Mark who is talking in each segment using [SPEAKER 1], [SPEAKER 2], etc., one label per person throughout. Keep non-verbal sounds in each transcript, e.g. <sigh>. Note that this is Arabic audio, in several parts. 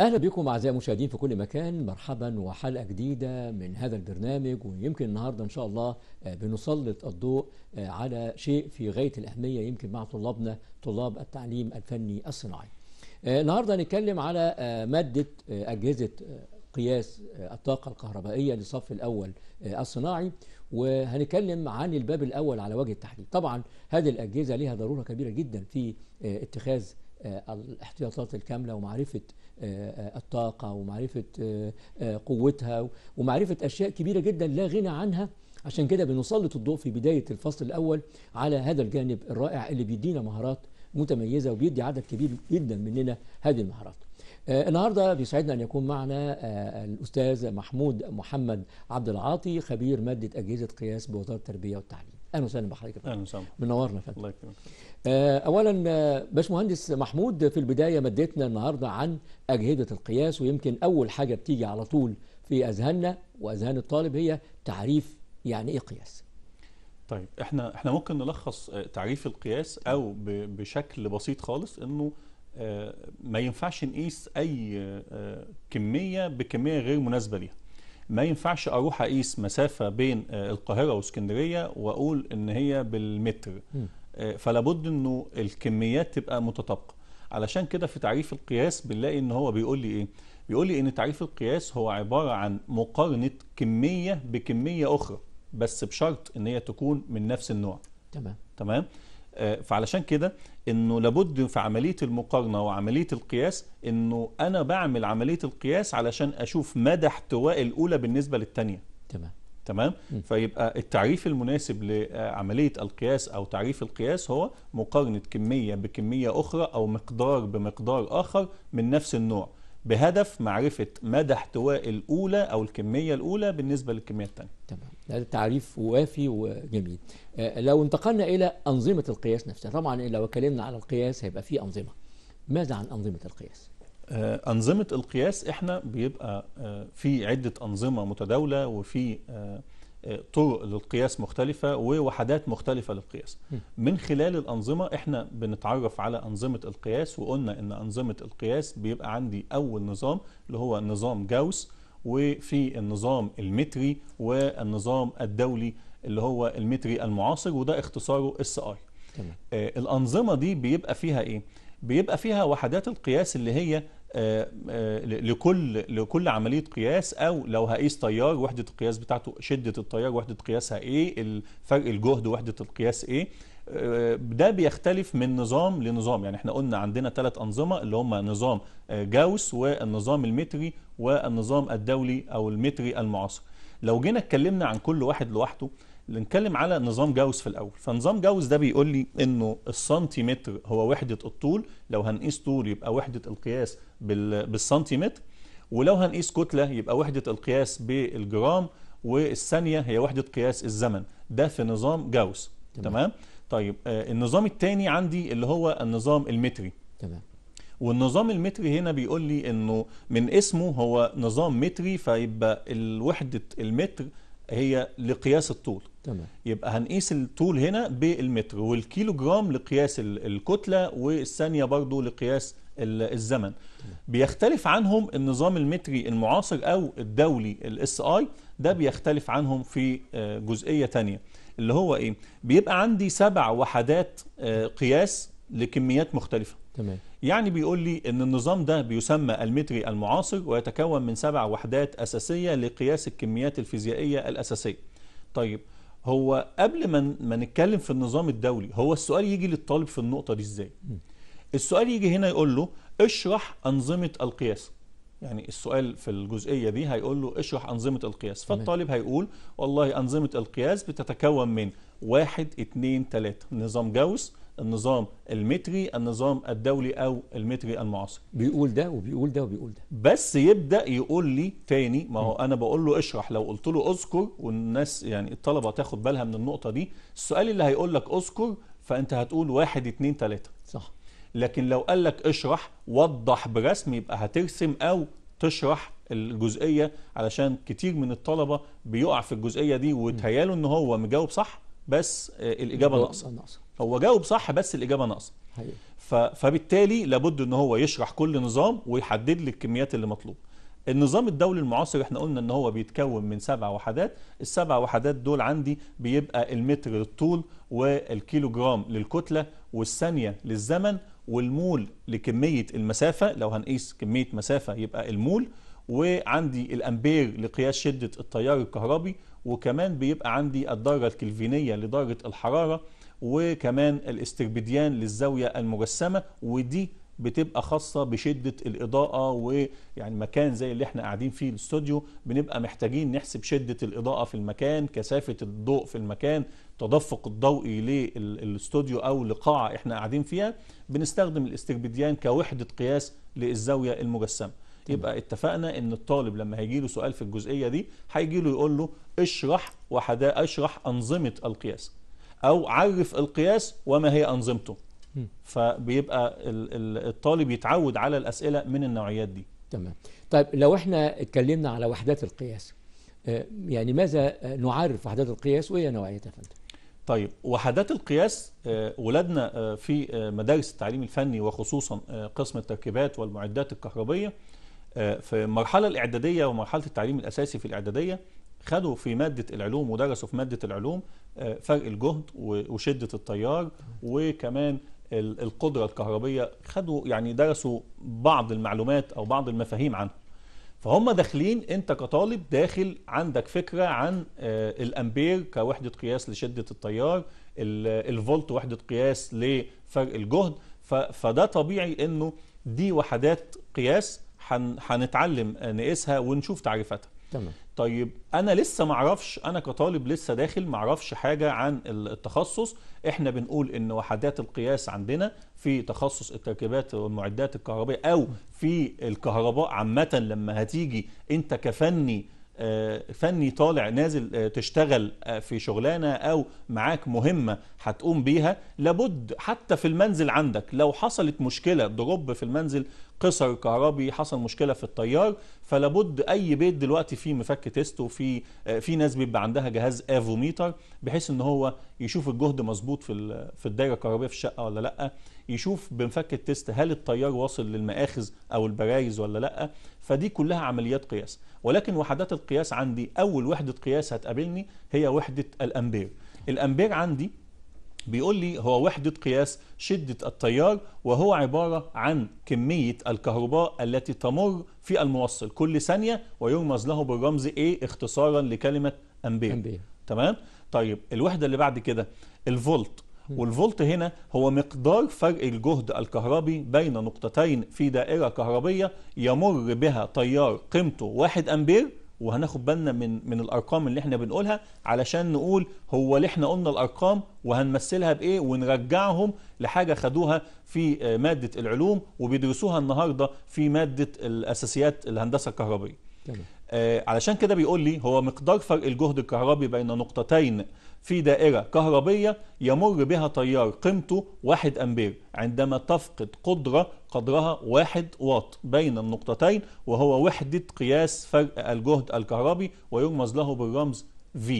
[SPEAKER 1] اهلا بكم اعزائي المشاهدين في كل مكان مرحبا وحلقه جديده من هذا البرنامج ويمكن النهارده ان شاء الله آه، بنسلط الضوء آه، على شيء في غايه الاهميه يمكن مع طلابنا طلاب التعليم الفني الصناعي. آه، النهارده هنتكلم على ماده اجهزه قياس الطاقه الكهربائيه للصف الاول الصناعي وهنتكلم عن الباب الاول على وجه التحديد. طبعا هذه الاجهزه لها ضروره كبيره جدا في اتخاذ الاحتياطات الكامله ومعرفه آه، الطاقة ومعرفة آه، آه، قوتها ومعرفة أشياء كبيرة جدا لا غنى عنها عشان كده بنسلط الضوء في بداية الفصل الأول على هذا الجانب الرائع اللي بيدينا مهارات متميزة وبيدي عدد كبير جدا مننا هذه المهارات النهارده بيسعدنا ان يكون معنا الاستاذ محمود محمد عبد العاطي خبير ماده اجهزه قياس بوزاره التربيه والتعليم اهلا وسهلا بحضرتك اهلا وسهلا منورنا فندم الله يكرمك آه، اولا آه، باشمهندس محمود في البدايه مديتنا النهارده عن اجهزه القياس ويمكن اول حاجه بتيجي على طول في اذهاننا واذهان الطالب هي تعريف يعني ايه قياس
[SPEAKER 2] طيب احنا احنا ممكن نلخص آه، تعريف القياس او بشكل بسيط خالص انه ما ينفعش نقيس اي كميه بكميه غير مناسبه ليها ما ينفعش اروح اقيس مسافه بين آه، القاهره واسكندريه واقول ان هي بالمتر آه، فلا بد انه الكميات تبقى متطابقه علشان كده في تعريف القياس بنلاقي ان هو بيقول لي ايه بيقول لي ان تعريف القياس هو عباره عن مقارنه كميه بكميه اخرى بس بشرط ان هي تكون من نفس النوع تمام تمام آه، فعلشان كده انه لابد في عمليه المقارنه وعمليه القياس انه انا بعمل عمليه القياس علشان اشوف مدى احتواء الاولى بالنسبه للثانيه تمام تمام م. فيبقى التعريف المناسب لعمليه آه، القياس او تعريف القياس هو مقارنه كميه بكميه اخرى او مقدار بمقدار اخر من نفس النوع بهدف معرفه مدى احتواء الاولى او الكميه الاولى بالنسبه للكميه الثانيه تمام هذا تعريف وافي وجميل آه، لو انتقلنا إلى أنظمة القياس نفسها
[SPEAKER 1] طبعا لو اتكلمنا على القياس هيبقى في أنظمة ماذا عن أنظمة القياس؟
[SPEAKER 2] آه، أنظمة القياس إحنا بيبقى آه، في عدة أنظمة متداولة وفي طرق للقياس مختلفة ووحدات مختلفة للقياس من خلال الأنظمة احنا بنتعرف على أنظمة القياس وقلنا ان أنظمة القياس بيبقى عندي أول نظام اللي هو نظام جاوس وفي النظام المتري والنظام الدولي اللي هو المتري المعاصر وده اختصاره اس اي آه، الانظمه دي بيبقى فيها ايه بيبقى فيها وحدات القياس اللي هي آه، آه، لكل لكل عمليه قياس او لو هقيس تيار وحده القياس بتاعته شده التيار وحده قياسها ايه الفرق الجهد وحده القياس ايه ده بيختلف من نظام لنظام يعني احنا قلنا عندنا ثلاث أنظمة اللي هم نظام آه، جاوس والنظام المتري والنظام الدولي أو المتري المعاصر لو جينا اتكلمنا عن كل واحد لوحده نتكلم على نظام جاوس في الاول فنظام جاوس ده بيقول لي انه السنتيمتر هو وحده الطول لو هنقيس طول يبقى وحده القياس بالسنتيمتر ولو هنقيس كتله يبقى وحده القياس بالجرام والثانيه هي وحده قياس الزمن ده في نظام جاوس تمام, تمام. طيب آه، النظام الثاني عندي اللي هو النظام المتري تمام والنظام المتري هنا بيقول لي انه من اسمه هو نظام متري فيبقى الوحده المتر هي لقياس الطول تمام يبقى هنقيس الطول هنا بالمتر والكيلو جرام لقياس الكتله والثانيه برضو لقياس الزمن تمام. بيختلف عنهم النظام المتري المعاصر او الدولي الاس اي ده بيختلف عنهم في آه، جزئيه ثانيه اللي هو ايه بيبقى عندي سبع وحدات آه، قياس لكميات مختلفه تمام يعني بيقول لي ان النظام ده بيسمى المتري المعاصر ويتكون من سبع وحدات اساسيه لقياس الكميات الفيزيائيه الاساسيه طيب هو قبل ما ما نتكلم في النظام الدولي هو السؤال يجي للطالب في النقطه دي ازاي السؤال يجي هنا يقول له اشرح انظمه القياس يعني السؤال في الجزئية دي هيقول له اشرح أنظمة القياس فالطالب هيقول والله أنظمة القياس بتتكون من واحد اتنين تلاتة نظام جاوس النظام المتري النظام الدولي أو المتري المعاصر بيقول ده وبيقول ده وبيقول ده بس يبدأ يقول لي تاني ما هو أنا بقول له اشرح لو قلت له اذكر والناس يعني الطلبة تاخد بالها من النقطة دي السؤال اللي هيقول لك اذكر فأنت هتقول واحد اتنين تلاتة صح لكن لو قال لك اشرح وضح برسم يبقى هترسم أو تشرح الجزئية علشان كتير من الطلبة بيقع في الجزئية دي وتهياله إن هو مجاوب صح بس آه، الإجابة ناقصة هو جاوب صح بس الإجابة ناقصة فبالتالي لابد إن هو يشرح كل نظام ويحدد لي الكميات اللي مطلوبة النظام الدولي المعاصر احنا قلنا ان هو بيتكون من سبع وحدات السبع وحدات دول عندي بيبقى المتر للطول والكيلو جرام للكتلة والثانية للزمن والمول لكمية المسافة لو هنقيس كمية مسافة يبقى المول وعندي الامبير لقياس شدة التيار الكهربي وكمان بيبقى عندي الدرجة الكلفينية لدرجة الحرارة وكمان الاستربديان للزاوية المجسمة ودي بتبقى خاصة بشدة الإضاءة ويعني مكان زي اللي احنا قاعدين فيه الاستوديو بنبقى محتاجين نحسب شدة الإضاءة في المكان كثافة الضوء في المكان تدفق الضوئي للاستوديو أو لقاعة احنا قاعدين فيها بنستخدم الاستكبديان كوحدة قياس للزاوية المجسمة يبقى اتفقنا ان الطالب لما هيجي له سؤال في الجزئية دي هيجي له يقول له اشرح وحدا اشرح أنظمة القياس أو عرف القياس وما هي أنظمته فبيبقى الطالب يتعود على الأسئلة من النوعيات دي تمام
[SPEAKER 1] طيب لو احنا اتكلمنا على وحدات القياس آه، يعني ماذا آه،
[SPEAKER 2] نعرف وحدات القياس وهي نوعيتها فندم طيب وحدات القياس آه، ولادنا في مدارس التعليم الفني وخصوصا قسم التركيبات والمعدات الكهربية في المرحلة الإعدادية ومرحلة التعليم الأساسي في الإعدادية خدوا في مادة العلوم ودرسوا في مادة العلوم فرق الجهد وشدة التيار وكمان القدرة الكهربية خدوا يعني درسوا بعض المعلومات أو بعض المفاهيم عنها فهم داخلين أنت كطالب داخل عندك فكرة عن آه، الأمبير كوحدة قياس لشدة التيار الفولت وحدة قياس لفرق الجهد فده طبيعي أنه دي وحدات قياس هنتعلم نقيسها ونشوف تعريفاتها تمام طيب انا لسه معرفش انا كطالب لسه داخل معرفش حاجه عن التخصص احنا بنقول ان وحدات القياس عندنا في تخصص التركيبات والمعدات الكهربائيه او في الكهرباء عامه لما هتيجي انت كفني فني طالع نازل آه، تشتغل آه، في شغلانه او معاك مهمه هتقوم بيها لابد حتى في المنزل عندك لو حصلت مشكله دروب في المنزل قصر كهربي حصل مشكله في التيار فلابد اي بيت دلوقتي فيه مفك تيست وفي آه، في ناس بيبقى عندها جهاز افوميتر بحيث ان هو يشوف الجهد مظبوط في في الدايره الكهربيه في الشقه ولا لا يشوف بمفك التيست هل التيار واصل للمآخذ او البرايز ولا لا فدي كلها عمليات قياس ولكن وحدات القياس عندي أول وحدة قياس هتقابلني هي وحدة الأمبير الأمبير عندي بيقول لي هو وحدة قياس شدة التيار وهو عبارة عن كمية الكهرباء التي تمر في الموصل كل ثانية ويرمز له بالرمز A اختصارا لكلمة أمبير, أمبير. تمام؟ طيب الوحدة اللي بعد كده الفولت والفولت هنا هو مقدار فرق الجهد الكهربي بين نقطتين في دائرة كهربية يمر بها تيار قيمته 1 أمبير وهناخد بالنا من من الارقام اللي احنا بنقولها علشان نقول هو اللي احنا قلنا الارقام وهنمثلها بايه ونرجعهم لحاجه خدوها في آه، ماده العلوم وبيدرسوها النهارده في ماده الاساسيات الهندسه الكهربائيه. آه، علشان كده بيقول لي هو مقدار فرق الجهد الكهربي بين نقطتين في دائرة كهربية يمر بها تيار قيمته 1 أمبير عندما تفقد قدرة قدرها 1 واط بين النقطتين وهو وحدة قياس فرق الجهد الكهربي ويرمز له بالرمز V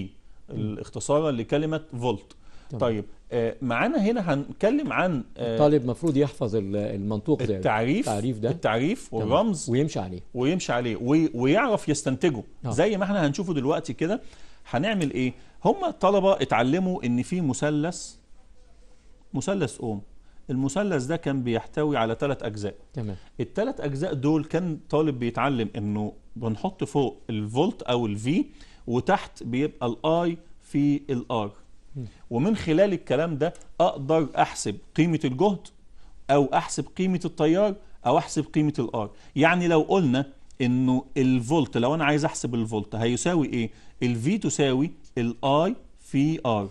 [SPEAKER 2] الاختصارة لكلمة فولت طيب آه، معانا هنا هنتكلم عن الطالب آه، المفروض يحفظ المنطوق ده التعريف التعريف ده التعريف والرمز ويمشي عليه ويمشي عليه ويعرف يستنتجه آه. زي ما احنا هنشوفه دلوقتي كده هنعمل ايه هم الطلبه اتعلموا ان في مثلث مثلث اوم المثلث ده كان بيحتوي على ثلاث اجزاء تمام الثلاث اجزاء دول كان طالب بيتعلم انه بنحط فوق الفولت او الفي وتحت بيبقى الاي في الار ومن خلال الكلام ده أقدر أحسب قيمة الجهد أو أحسب قيمة التيار أو أحسب قيمة الآر يعني لو قلنا إنه الفولت لو أنا عايز أحسب الفولت هيساوي إيه؟ الفي تساوي الآي في آر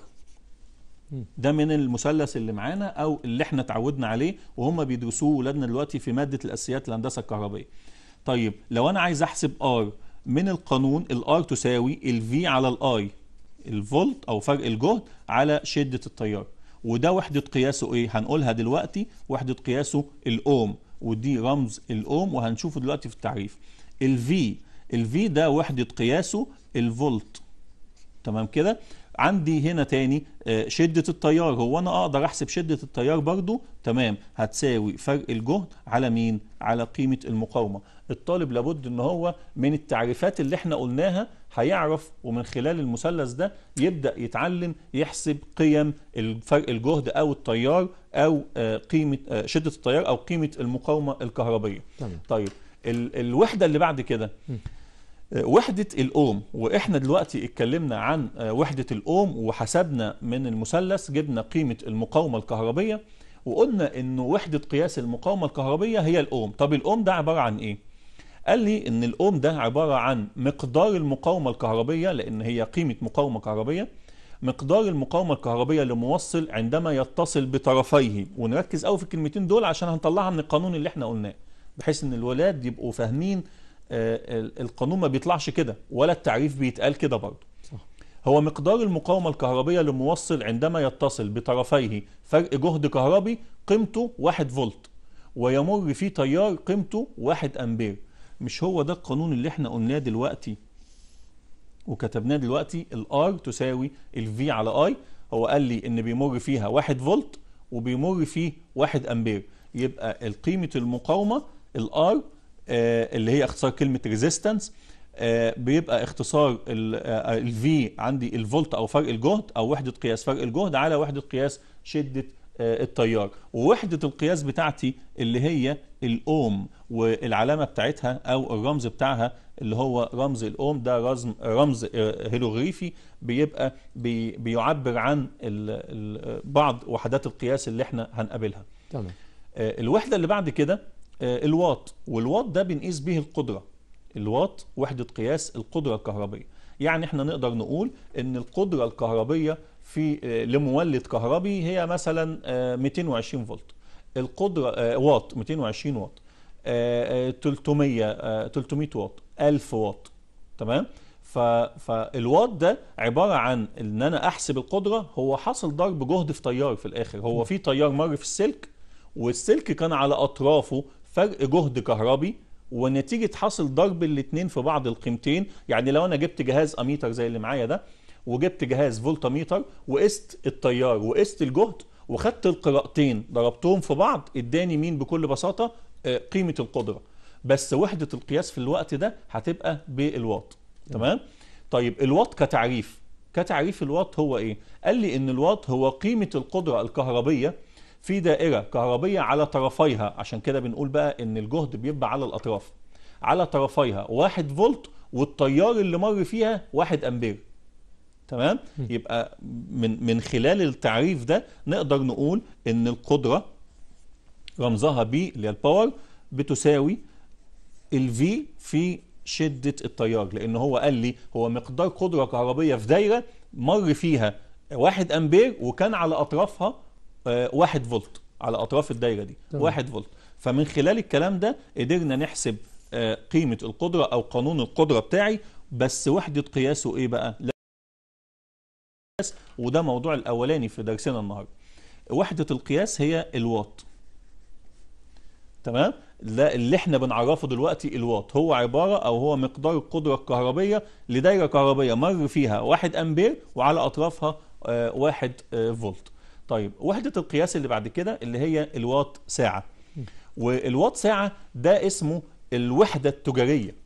[SPEAKER 2] ده من المثلث اللي معانا أو اللي احنا اتعودنا عليه وهم بيدرسوه ولادنا دلوقتي في مادة الأساسيات الهندسة الكهربائية طيب لو أنا عايز أحسب آر من القانون الآر تساوي الفي على الآي الفولت او فرق الجهد على شده التيار وده وحده قياسه ايه هنقولها دلوقتي وحده قياسه الاوم ودي رمز الاوم وهنشوفه دلوقتي في التعريف الفي الفي ده وحده قياسه الفولت تمام كده عندي هنا تاني آه، شدة التيار هو أنا أقدر أحسب شدة التيار برضو تمام هتساوي فرق الجهد على مين؟ على قيمة المقاومة الطالب لابد أن هو من التعريفات اللي احنا قلناها هيعرف ومن خلال المثلث ده يبدأ يتعلم يحسب قيم الفرق الجهد أو التيار أو آه، قيمة آه، شدة التيار أو قيمة المقاومة الكهربية تمام. طيب ال الوحدة اللي بعد كده آه، وحدة الأوم وإحنا دلوقتي اتكلمنا عن وحدة الأوم وحسبنا من المثلث جبنا قيمة المقاومة الكهربية وقلنا إنه وحدة قياس المقاومة الكهربية هي الأوم طب الأوم ده عبارة عن إيه؟ قال لي ان الاوم ده عباره عن مقدار المقاومه الكهربيه لان هي قيمه مقاومه كهربيه مقدار المقاومه الكهربيه لموصل عندما يتصل بطرفيه ونركز قوي في الكلمتين دول عشان هنطلعها من القانون اللي احنا قلناه بحيث ان الولاد يبقوا فاهمين آه، القانون ما بيطلعش كده ولا التعريف بيتقال كده برضه هو مقدار المقاومة الكهربية لموصل عندما يتصل بطرفيه فرق جهد كهربي قيمته 1 فولت ويمر في تيار قيمته 1 أمبير مش هو ده القانون اللي احنا قلناه دلوقتي وكتبناه دلوقتي الار تساوي الفي على اي هو قال لي ان بيمر فيها 1 فولت وبيمر فيه 1 امبير يبقى قيمه المقاومه الار آه اللي هي اختصار كلمه ريزيستنس آه بيبقى اختصار الفي آه، عندي الفولت او فرق الجهد او وحده قياس فرق الجهد على وحده قياس شده آه، التيار ووحدة القياس بتاعتي اللي هي الأوم والعلامة بتاعتها أو الرمز بتاعها اللي هو رمز الأوم ده رمز, رمز آه، هيلوغريفي بيبقى بي بيعبر عن بعض وحدات القياس اللي احنا هنقابلها تمام آه، الوحدة اللي بعد كده الواط والواط ده بنقيس به القدرة الواط وحدة قياس القدرة الكهربية يعني احنا نقدر نقول ان القدرة الكهربية في آه، لمولد كهربي هي مثلا 220 آه، فولت القدره آه، واط 220 واط 300 300 واط 1000 واط تمام فالواط ده عباره عن ان انا احسب القدره هو حصل ضرب جهد في تيار في الاخر هو في تيار مر في السلك والسلك كان على اطرافه فرق جهد كهربي ونتيجه حصل ضرب الاثنين في بعض القيمتين يعني لو انا جبت جهاز اميتر زي اللي معايا ده وجبت جهاز فولتا ميتر وقست التيار وقست الجهد وخدت القراءتين ضربتهم في بعض اداني مين بكل بساطه آه، قيمه القدره بس وحده القياس في الوقت ده هتبقى بالواط تمام طيب الواط كتعريف كتعريف الواط هو ايه قال لي ان الواط هو قيمه القدره الكهربيه في دائره كهربيه على طرفيها عشان كده بنقول بقى ان الجهد بيبقى على الاطراف على طرفيها 1 فولت والتيار اللي مر فيها 1 امبير تمام يبقى من من خلال التعريف ده نقدر نقول ان القدره رمزها بي اللي هي الباور بتساوي الفي في شده التيار لان هو قال لي هو مقدار قدره كهربيه في دايره مر فيها 1 امبير وكان على اطرافها 1 آه، فولت على اطراف الدايره دي 1 فولت فمن خلال الكلام ده قدرنا نحسب آه، قيمه القدره او قانون القدره بتاعي بس وحده قياسه ايه بقى القياس وده موضوع الاولاني في درسنا النهارده وحده القياس هي الواط تمام ده اللي احنا بنعرفه دلوقتي الواط هو عباره او هو مقدار القدره الكهربيه لدايره كهربيه مر فيها 1 امبير وعلى اطرافها 1 آه، آه، فولت طيب وحده القياس اللي بعد كده اللي هي الواط ساعه والواط ساعه ده اسمه الوحده التجاريه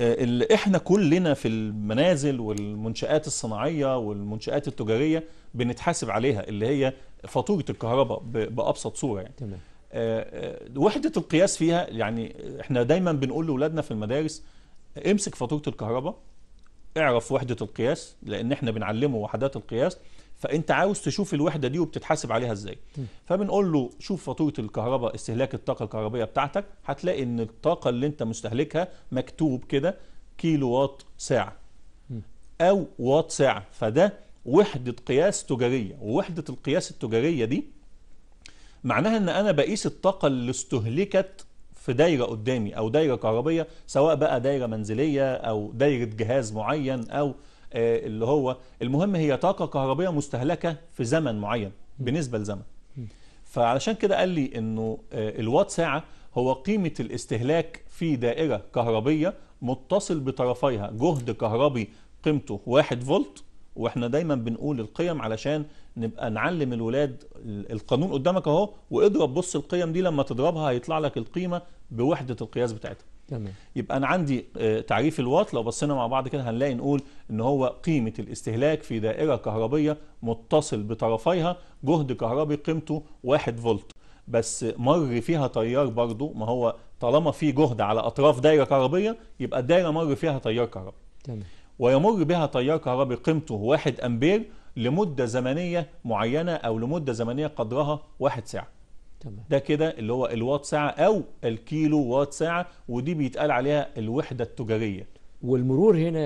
[SPEAKER 2] آه، اللي احنا كلنا في المنازل والمنشآت الصناعية والمنشآت التجارية بنتحاسب عليها اللي هي فاتورة الكهرباء بأبسط صورة يعني. تمام. آه، آه، وحدة القياس فيها يعني احنا دايما بنقول لأولادنا في المدارس امسك فاتورة الكهرباء اعرف وحدة القياس لأن احنا بنعلمه وحدات القياس فانت عاوز تشوف الوحده دي وبتتحاسب عليها ازاي فبنقول له شوف فاتوره الكهرباء استهلاك الطاقه الكهربائيه بتاعتك هتلاقي ان الطاقه اللي انت مستهلكها مكتوب كده كيلو وات ساعه او وات ساعه فده وحده قياس تجاريه ووحده القياس التجاريه دي معناها ان انا بقيس الطاقه اللي استهلكت في دايره قدامي او دايره كهربيه سواء بقى دايره منزليه او دايره جهاز معين او آه، اللي هو المهم هي طاقة كهربية مستهلكة في زمن معين بنسبة لزمن فعلشان كده قال لي انه آه، الوات ساعة هو قيمة الاستهلاك في دائرة كهربية متصل بطرفيها جهد كهربي قيمته 1 فولت واحنا دايما بنقول القيم علشان نبقى نعلم الولاد القانون قدامك اهو واضرب بص القيم دي لما تضربها هيطلع لك القيمة بوحدة القياس بتاعتها تمام. يبقى أنا عندي آه، تعريف الوات لو بصينا مع بعض كده هنلاقي نقول إن هو قيمة الاستهلاك في دائرة كهربية متصل بطرفيها جهد كهربي قيمته 1 فولت بس مر فيها تيار برضه ما هو طالما في جهد على أطراف دائرة كهربية يبقى الدائرة مر فيها تيار كهربي تمام. ويمر بها تيار كهربي قيمته 1 أمبير لمدة زمنية معينة أو لمدة زمنية قدرها 1 ساعة تمام. ده كده اللي هو الوات ساعة أو الكيلو وات ساعة ودي بيتقال عليها الوحدة التجارية
[SPEAKER 1] والمرور هنا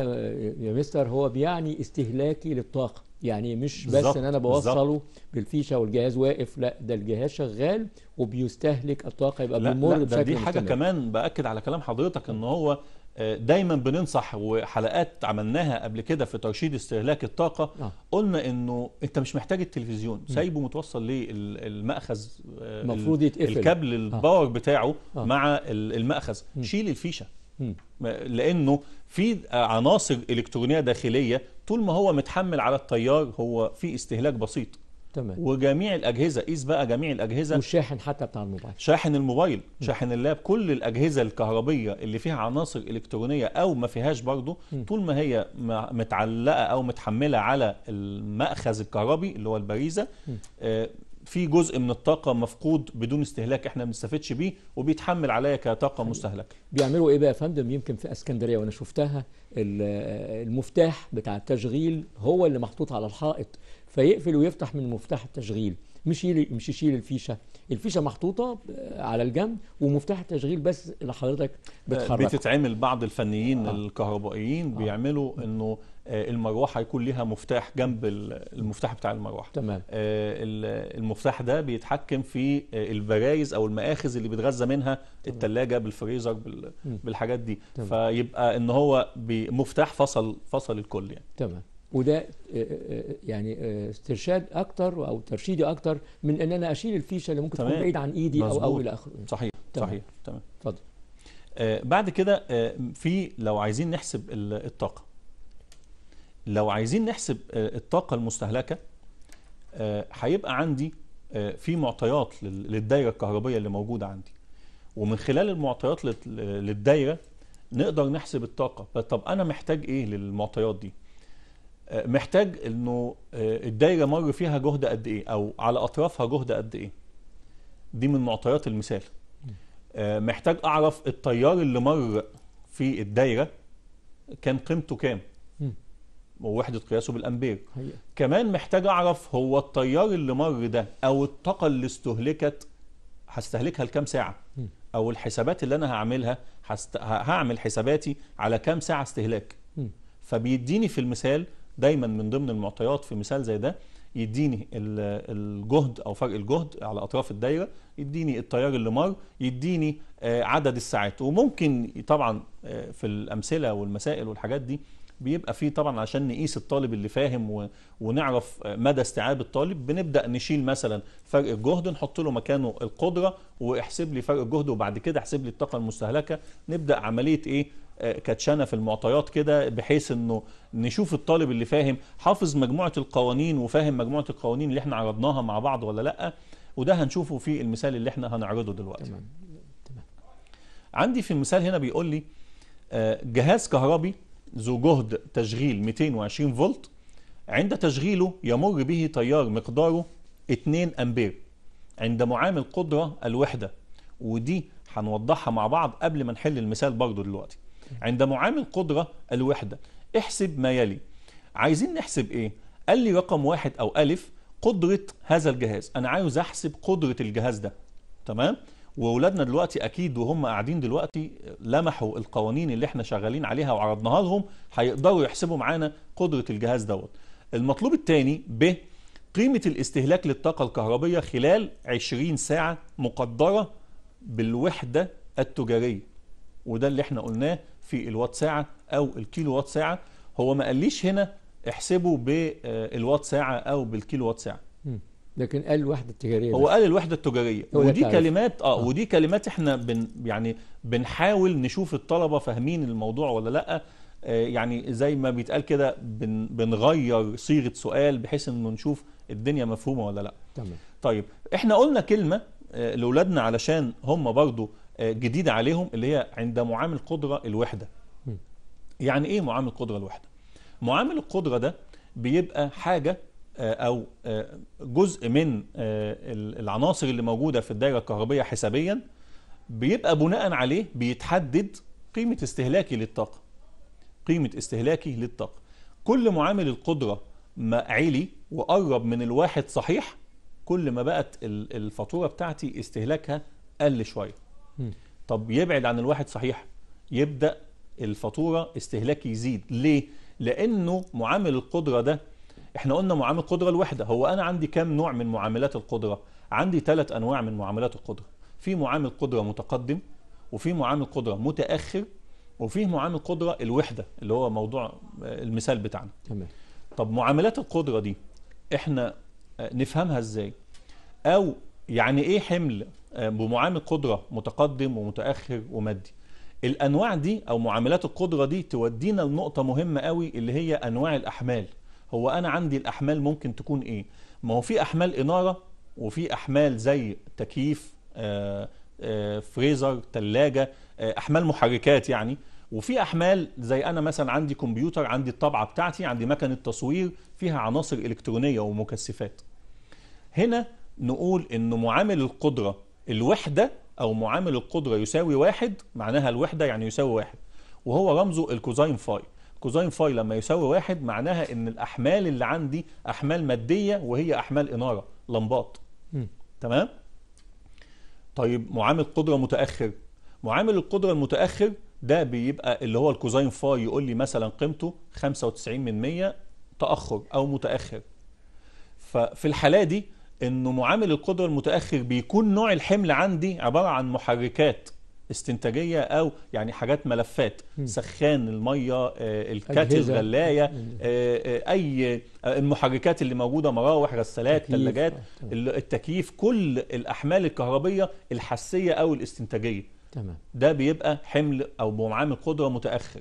[SPEAKER 1] يا مستر هو بيعني استهلاكي للطاقة يعني مش بس بالزبط. ان انا بوصله بالزبط. بالفيشه والجهاز واقف لا ده الجهاز شغال وبيستهلك الطاقه
[SPEAKER 2] يبقى بيمر بشكل لا دي حاجه مستمر. كمان باكد على كلام حضرتك ان هو دايما بننصح وحلقات عملناها قبل كده في ترشيد استهلاك الطاقة نعم. قلنا انه انت مش محتاج التلفزيون سايبه متوصل للمأخذ آه، المفروض يتقفل الكابل آه. الباور بتاعه آه. مع المأخذ شيل الفيشة لانه في عناصر الكترونية داخلية طول ما هو متحمل على التيار هو في استهلاك بسيط تمام وجميع الاجهزه قيس بقى جميع الاجهزه
[SPEAKER 1] والشاحن حتى بتاع الموبايل
[SPEAKER 2] شاحن الموبايل م. شاحن اللاب كل الاجهزه الكهربيه اللي فيها عناصر الكترونيه او ما فيهاش برضه طول ما هي متعلقه او متحمله على المأخذ الكهربي اللي هو البريزه آه في جزء من الطاقه مفقود بدون استهلاك احنا ما بنستفدش بيه وبيتحمل عليا كطاقه مستهلكه
[SPEAKER 1] بيعملوا ايه بقى يا فندم يمكن في اسكندريه وانا شفتها المفتاح بتاع التشغيل هو اللي محطوط على الحائط فيقفل ويفتح من مفتاح التشغيل مش مش يشيل الفيشه
[SPEAKER 2] الفيشه محطوطه آه، على الجنب
[SPEAKER 1] ومفتاح التشغيل بس اللي حضرتك
[SPEAKER 2] بتحرك آه، بتتعمل بعض الفنيين آه. الكهربائيين آه. بيعملوا انه آه، المروحه يكون ليها مفتاح جنب المفتاح بتاع المروحه تمام المفتاح ده بيتحكم في البرايز او المآخذ اللي بيتغذى منها الثلاجه بالفريزر بالحاجات دي تمام. فيبقى ان هو بمفتاح فصل فصل الكل يعني
[SPEAKER 1] تمام وده آه، آه، آه، يعني استرشاد اكتر او ترشيدي اكتر من ان انا اشيل الفيشه اللي ممكن تكون بعيد عن ايدي او او الى اخره صحيح
[SPEAKER 2] تمام. صحيح تمام اتفضل آه بعد كده آه في لو عايزين نحسب الطاقه لو عايزين نحسب الطاقه المستهلكه هيبقى عندي في معطيات للدايره الكهربائيه اللي موجوده عندي ومن خلال المعطيات للدايره نقدر نحسب الطاقه طب انا محتاج ايه للمعطيات دي محتاج انه آه، الدايره مر فيها جهد قد ايه او على اطرافها جهد قد ايه دي من معطيات المثال آه، محتاج اعرف التيار اللي مر في الدايره كان قيمته كام ووحده قياسه بالامبير كمان محتاج اعرف هو التيار اللي مر ده او الطاقه اللي استهلكت هستهلكها لكام ساعه او الحسابات اللي انا هعملها هست... هعمل حساباتي على كام ساعه استهلاك فبيديني في المثال دايما من ضمن المعطيات في مثال زي ده يديني الجهد او فرق الجهد على اطراف الدايره يديني التيار اللي مر يديني آه، عدد الساعات وممكن طبعا آه، في الامثله والمسائل والحاجات دي بيبقى فيه طبعا عشان نقيس الطالب اللي فاهم ونعرف آه، مدى استيعاب الطالب بنبدا نشيل مثلا فرق الجهد نحط له مكانه القدره واحسب لي فرق الجهد وبعد كده احسب لي الطاقه المستهلكه نبدا عمليه ايه كاتشانا في المعطيات كده بحيث انه نشوف الطالب اللي فاهم حافظ مجموعه القوانين وفاهم مجموعه القوانين اللي احنا عرضناها مع بعض ولا لا وده هنشوفه في المثال اللي احنا هنعرضه دلوقتي تمام. تمام. عندي في المثال هنا بيقول لي آه، جهاز كهربي ذو جهد تشغيل 220 فولت عند تشغيله يمر به تيار مقداره 2 امبير عند معامل قدرة الوحدة ودي هنوضحها مع بعض قبل ما نحل المثال برضه دلوقتي عند معامل قدرة الوحدة احسب ما يلي عايزين نحسب ايه قال لي رقم واحد او الف قدرة هذا الجهاز انا عايز احسب قدرة الجهاز ده تمام واولادنا دلوقتي اكيد وهم قاعدين دلوقتي لمحوا القوانين اللي احنا شغالين عليها وعرضناها لهم هيقدروا يحسبوا معانا قدرة الجهاز دوت المطلوب الثاني ب قيمة الاستهلاك للطاقة الكهربية خلال 20 ساعة مقدرة بالوحدة التجارية وده اللي احنا قلناه في الوات ساعة أو الكيلو وات ساعة هو ما قاليش هنا احسبه بالوات آه، ساعة أو بالكيلو وات ساعة
[SPEAKER 1] لكن قال الوحدة التجارية هو قال
[SPEAKER 2] الوحدة التجارية ودي كلمات آه, آه ودي كلمات احنا بن يعني بنحاول نشوف الطلبة فاهمين الموضوع ولا لأ آه يعني زي ما بيتقال كده بن بنغير صيغة سؤال بحيث انه نشوف الدنيا مفهومة ولا لأ تمام طيب احنا قلنا كلمة آه، لأولادنا علشان هم برضو آه، جديدة عليهم اللي هي عند معامل قدرة الوحدة يعني ايه معامل قدرة الوحدة معامل القدرة ده بيبقى حاجة آه، او آه، جزء من العناصر اللي موجودة في الدائرة الكهربية حسابيا بيبقى بناء عليه بيتحدد قيمة استهلاكي للطاقة قيمة استهلاكي للطاقة كل معامل القدرة ما علي وقرب من الواحد صحيح كل ما بقت الفاتورة بتاعتي استهلاكها قل شوية طب يبعد عن الواحد صحيح يبدا الفاتوره استهلاكي يزيد ليه لانه معامل القدره ده احنا قلنا معامل قدره الوحده هو انا عندي كام نوع من معاملات القدره عندي ثلاث انواع من معاملات القدره في معامل قدره متقدم وفي معامل قدره متاخر وفيه معامل قدره الوحده اللي هو موضوع آه، المثال بتاعنا تمام طب معاملات القدره دي احنا آه، نفهمها ازاي او يعني ايه حمل آه، بمعامل قدرة متقدم ومتأخر ومادي الأنواع دي أو معاملات القدرة دي تودينا لنقطة مهمة قوي اللي هي أنواع الأحمال هو أنا عندي الأحمال ممكن تكون إيه ما هو في أحمال إنارة وفي أحمال زي تكييف آه، آه، فريزر تلاجة أحمال محركات يعني وفي احمال زي انا مثلا عندي كمبيوتر عندي الطبعه بتاعتي عندي مكنه تصوير فيها عناصر الكترونيه ومكثفات هنا نقول ان معامل القدره الوحدة أو معامل القدرة يساوي واحد معناها الوحدة يعني يساوي واحد وهو رمزه الكوزاين فاي كوزاين فاي لما يساوي واحد معناها ان الاحمال اللي عندي احمال ماديه وهي احمال اناره لمبات تمام طيب معامل قدره متاخر معامل القدره المتاخر ده بيبقى اللي هو الكوزاين فاي يقول لي مثلا قيمته 95 من 100 تاخر او متاخر ففي الحاله دي انه معامل القدره المتاخر بيكون نوع الحمل عندي عباره عن محركات استنتاجيه او يعني حاجات ملفات م. سخان الميه آه، الكاتل الغلايه آه، آه، اي المحركات اللي موجوده مراوح غسالات ثلاجات التكييف كل الاحمال الكهربيه الحسيه او الاستنتاجيه تمام ده بيبقى حمل او معامل قدره متاخر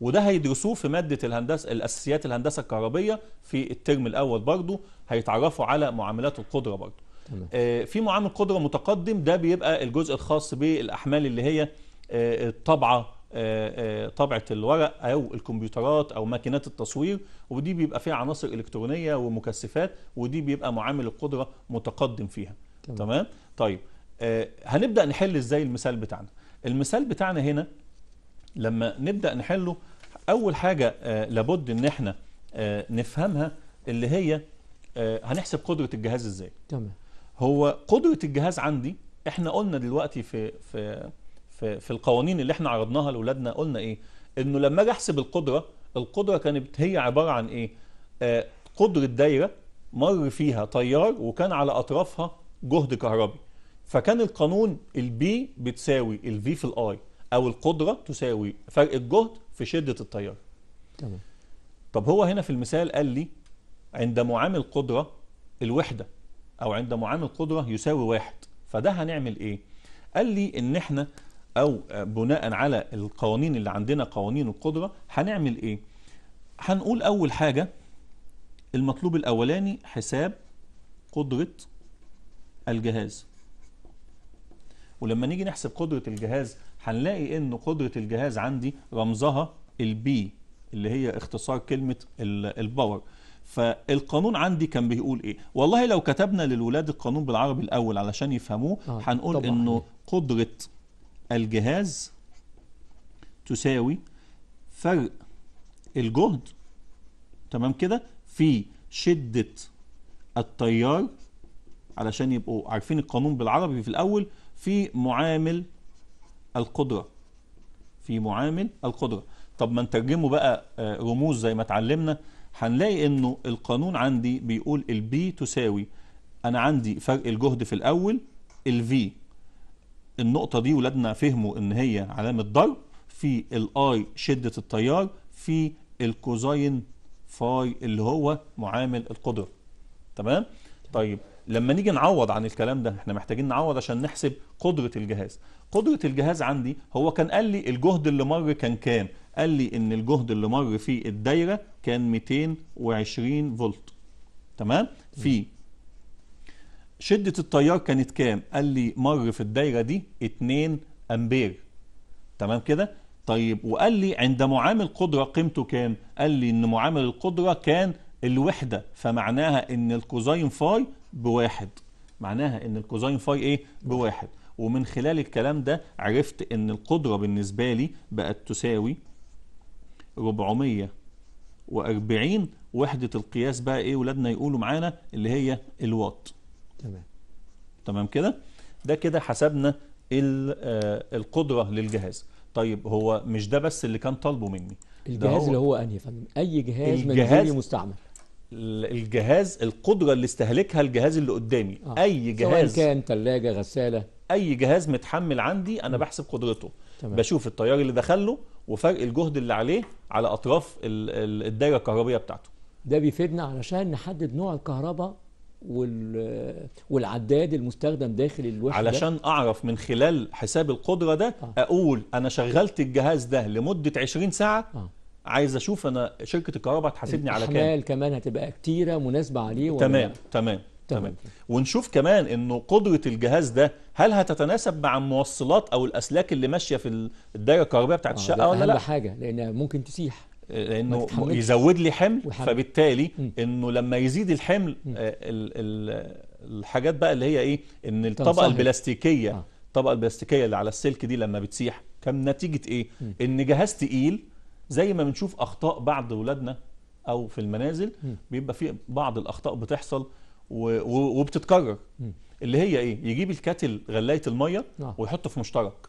[SPEAKER 2] وده هيدرسوه في ماده الهندسه الاساسيات الهندسه الكهربيه في الترم الاول برضه هيتعرفوا على معاملات القدره برضه آه في معامل قدره متقدم ده بيبقى الجزء الخاص بالاحمال اللي هي آه الطبعه آه،, آه طبعه الورق او الكمبيوترات او ماكينات التصوير ودي بيبقى فيها عناصر الكترونيه ومكثفات ودي بيبقى معامل القدره متقدم فيها تمام, تمام؟ طيب آه، هنبدأ نحل ازاي المثال بتاعنا المثال بتاعنا هنا لما نبدأ نحله أول حاجة آه، لابد إن احنا آه، نفهمها اللي هي هنحسب قدرة الجهاز ازاي تمام هو قدرة الجهاز عندي احنا قلنا دلوقتي في في في, في القوانين اللي احنا عرضناها لاولادنا قلنا ايه انه لما اجي احسب القدره القدره كانت هي عباره عن ايه قدره دايره مر فيها تيار وكان على اطرافها جهد كهربي فكان القانون البي بتساوي الفي في الاي او القدره تساوي فرق الجهد في شده التيار تمام طب هو هنا في المثال قال لي عند معامل قدره الوحده او عند معامل قدره يساوي واحد فده هنعمل ايه قال لي ان احنا او بناء على القوانين اللي عندنا قوانين القدره هنعمل ايه هنقول اول حاجه المطلوب الاولاني حساب قدره الجهاز ولما نيجي نحسب قدرة الجهاز هنلاقي ان قدرة الجهاز عندي رمزها البي اللي هي اختصار كلمة الباور فالقانون عندي كان بيقول ايه والله لو كتبنا للولاد القانون بالعربي الاول علشان يفهموه آه، هنقول آه انه قدرة الجهاز تساوي فرق الجهد تمام كده في شدة التيار علشان يبقوا عارفين القانون بالعربي في الاول في معامل القدرة في معامل القدرة طب ما نترجمه بقى آه، رموز زي ما اتعلمنا هنلاقي انه القانون عندي بيقول البي تساوي انا عندي فرق الجهد في الاول الفي النقطة دي ولادنا فهموا ان هي علامة ضرب في الاي شدة التيار في الكوزاين فاي اللي هو معامل القدرة تمام طيب لما نيجي نعوض عن الكلام ده احنا محتاجين نعوض عشان نحسب قدرة الجهاز قدرة الجهاز عندي هو كان قال لي الجهد اللي مر كان كام قال لي ان الجهد اللي مر في الدايرة كان 220 فولت تمام في شدة التيار كانت كام قال لي مر في الدايرة دي 2 امبير تمام كده طيب وقال لي عند معامل قدرة قيمته كام قال لي ان معامل القدرة كان الوحدة فمعناها ان الكوزين فاي بواحد معناها ان الكوزين فاي ايه بواحد ومن خلال الكلام ده عرفت ان القدرة بالنسبة لي بقت تساوي 440 وحدة القياس بقى ايه ولادنا يقولوا معانا اللي هي الوات تمام تمام كده ده كده حسبنا آه، القدرة للجهاز طيب هو مش ده بس اللي كان طالبه مني الجهاز اللي هو انهي فندم اي جهاز منزلي مستعمل الجهاز القدرة اللي استهلكها الجهاز اللي قدامي آه. أي جهاز سواء كان ثلاجة غسالة أي جهاز متحمل عندي أنا م. بحسب قدرته تمام. بشوف التيار اللي دخله وفرق الجهد اللي عليه على أطراف الدايرة الكهربية بتاعته
[SPEAKER 1] ده بيفيدنا علشان نحدد نوع الكهرباء
[SPEAKER 2] وال... والعداد المستخدم داخل الوحده علشان ده. اعرف من خلال حساب القدره ده آه. اقول انا شغلت الجهاز ده لمده 20 ساعه آه. عايز اشوف انا شركه الكهرباء هتحاسبني على كام كمان هتبقى كتيره مناسبه عليه ولا تمام تمام تمام ونشوف كمان انه قدره الجهاز ده هل هتتناسب مع الموصلات او الاسلاك اللي ماشيه في الدايره الكهربائيه بتاعت آه، الشقه ولا لا
[SPEAKER 1] حاجه لان ممكن تسيح
[SPEAKER 2] آه، لانه يزود لي حمل وحمل. فبالتالي م. انه لما يزيد الحمل آه، ال ال الحاجات بقى اللي هي ايه ان الطبقه البلاستيكيه الطبقه آه. البلاستيكيه اللي على السلك دي لما بتسيح كان نتيجه ايه م. ان جهاز تقيل زي ما بنشوف اخطاء بعض ولادنا او في المنازل بيبقى في بعض الاخطاء بتحصل وبتتكرر اللي هي ايه يجيب الكاتل غلايه الميه آه. ويحطه في مشترك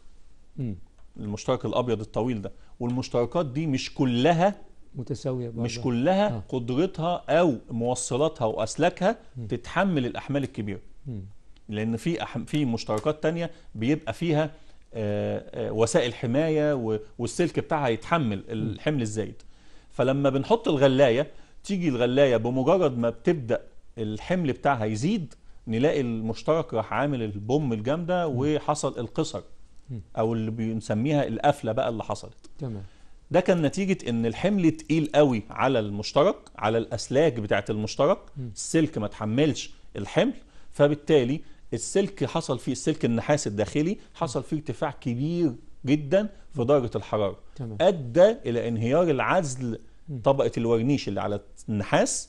[SPEAKER 2] المشترك الابيض الطويل ده والمشتركات دي مش كلها
[SPEAKER 1] متساويه مش كلها
[SPEAKER 2] آه. قدرتها او موصلاتها واسلاكها م. تتحمل الاحمال الكبيره م. لان في أح... في مشتركات تانية بيبقى فيها وسائل حمايه والسلك بتاعها يتحمل الحمل الزايد فلما بنحط الغلايه تيجي الغلايه بمجرد ما بتبدا الحمل بتاعها يزيد نلاقي المشترك راح عامل البوم الجامده وحصل القصر او اللي بنسميها القفله بقى اللي حصلت تمام ده كان نتيجة ان الحمل تقيل قوي على المشترك على الاسلاك بتاعت المشترك السلك ما تحملش الحمل فبالتالي السلك حصل فيه السلك النحاس الداخلي حصل فيه ارتفاع كبير جدا في درجه الحراره تمام. ادى الى انهيار العزل طبقه الورنيش اللي على النحاس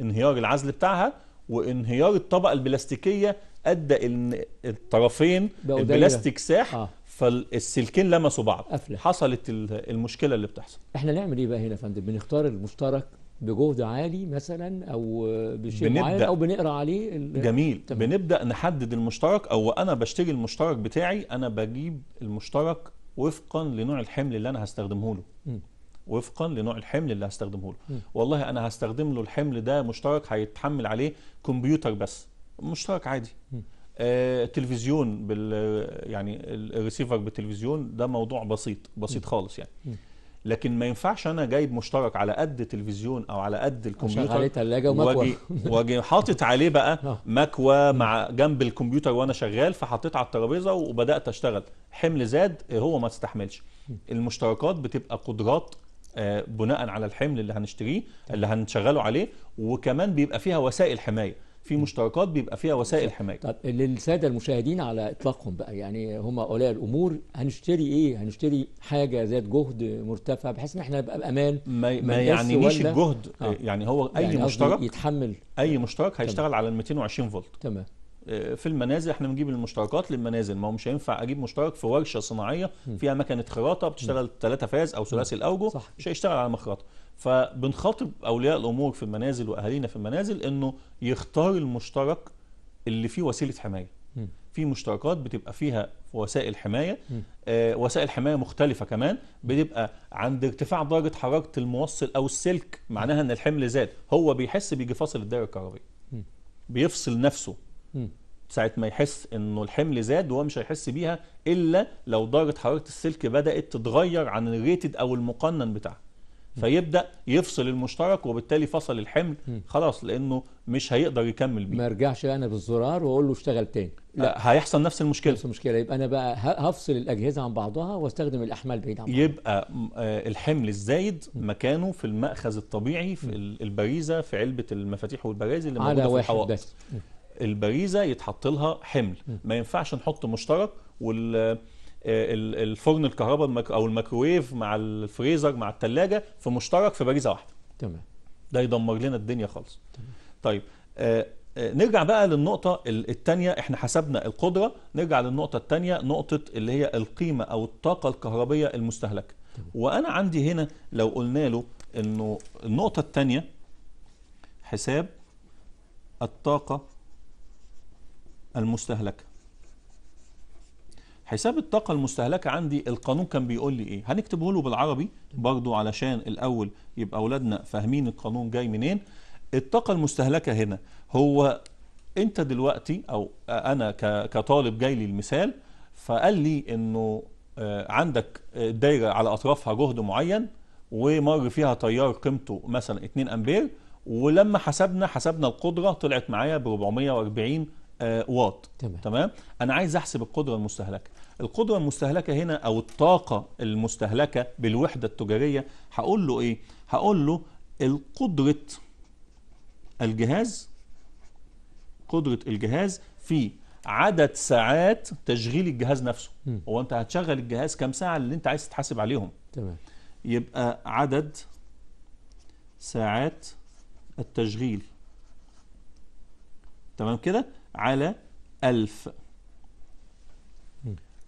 [SPEAKER 2] انهيار العزل بتاعها وانهيار الطبقه البلاستيكيه ادى ان الطرفين البلاستيك ساح آه. فالسلكين لمسوا بعض أفلح. حصلت المشكله اللي
[SPEAKER 1] بتحصل احنا نعمل ايه بقى هنا يا فندم بنختار المشترك بجهد عالي مثلا او
[SPEAKER 2] بشيء معين او
[SPEAKER 1] بنقرا عليه جميل
[SPEAKER 2] تمام. بنبدا نحدد المشترك او انا بشتري المشترك بتاعي انا بجيب المشترك وفقا لنوع الحمل اللي انا هستخدمه له وفقا لنوع الحمل اللي هستخدمه له والله انا هستخدم له الحمل ده مشترك هيتحمل عليه كمبيوتر بس مشترك عادي آه، تلفزيون بال يعني الريسيفر بالتلفزيون ده موضوع بسيط بسيط م. خالص يعني م. لكن ما ينفعش انا جايب مشترك على قد تلفزيون او على قد الكمبيوتر عليه ثلاجه ومكوى واجي حاطط عليه بقى <laughs> آه. مكوى مع جنب الكمبيوتر وانا شغال فحطيت على الترابيزه وبدات اشتغل حمل زاد هو ما تستحملش المشتركات بتبقى قدرات آه، بناء على الحمل اللي هنشتريه اللي هنشغله عليه وكمان بيبقى فيها وسائل حمايه في مشتركات بيبقى فيها وسائل حمايه طب للساده المشاهدين على
[SPEAKER 1] اطلاقهم بقى يعني هم اولياء الامور هنشتري ايه هنشتري حاجه ذات جهد مرتفع بحيث ان احنا نبقى
[SPEAKER 2] بامان ما, ما يعنيش الجهد آه. يعني هو يعني اي يعني مشترك يتحمل اي مشترك هيشتغل تمام. على ال 220 فولت تمام آه، في المنازل احنا بنجيب المشتركات للمنازل ما هو مش هينفع اجيب مشترك في ورشه صناعيه فيها مكنه خراطه بتشتغل ثلاثه فاز او ثلاثي الاوجه مش هيشتغل على مخرطه فبنخاطب اولياء الامور في المنازل واهالينا في المنازل انه يختار المشترك اللي فيه وسيله حمايه في مشتركات بتبقى فيها وسائل حمايه آه وسائل حمايه مختلفه كمان بتبقى عند ارتفاع درجه حراره الموصل او السلك معناها ان الحمل زاد هو بيحس بيجي فاصل الدائره الكهربائيه بيفصل نفسه ساعه ما يحس انه الحمل زاد وهو مش هيحس بيها الا لو درجه حراره السلك بدات تتغير عن الريتد او المقنن بتاعها فيبدا يفصل المشترك وبالتالي فصل الحمل خلاص لانه مش هيقدر يكمل بيه ما ارجعش انا بالزرار واقول له اشتغل تاني لا أه، هيحصل نفس المشكله نفس المشكله يبقى انا بقى هفصل الاجهزه عن بعضها واستخدم الاحمال بعيد عن بعضها يبقى آه، الحمل الزايد مكانه في المأخذ الطبيعي في البريزه في علبه المفاتيح والبرازي اللي موجوده في الحوائط بس. البريزه يتحط لها حمل ما ينفعش نحط مشترك وال آه، الفرن الكهرباء او الميكروويف مع الفريزر مع الثلاجه في مشترك في باريزه واحده تمام ده يدمر لنا الدنيا خالص تمام. طيب آه, آه، نرجع بقى للنقطة الثانية احنا حسبنا القدرة نرجع للنقطة الثانية نقطة اللي هي القيمة او الطاقة الكهربية المستهلكة وانا عندي هنا لو قلنا له انه النقطة الثانية حساب الطاقة المستهلكة حساب الطاقة المستهلكة عندي القانون كان بيقول لي ايه هنكتبه له بالعربي برضو علشان الاول يبقى اولادنا فاهمين القانون جاي منين الطاقة المستهلكة هنا هو انت دلوقتي او انا كطالب جاي لي المثال فقال لي انه آه، عندك دايرة على اطرافها جهد معين ومر فيها تيار قيمته مثلا 2 امبير ولما حسبنا حسبنا القدرة طلعت معايا ب 440 آه، واط تمام. تمام انا عايز احسب القدره المستهلكه القدره المستهلكه هنا او الطاقه المستهلكه بالوحده التجاريه هقول له ايه هقول له القدره الجهاز قدره الجهاز في عدد ساعات تشغيل الجهاز نفسه م. هو انت هتشغل الجهاز كام ساعه اللي انت عايز تتحاسب عليهم تمام يبقى عدد ساعات التشغيل تمام كده على ألف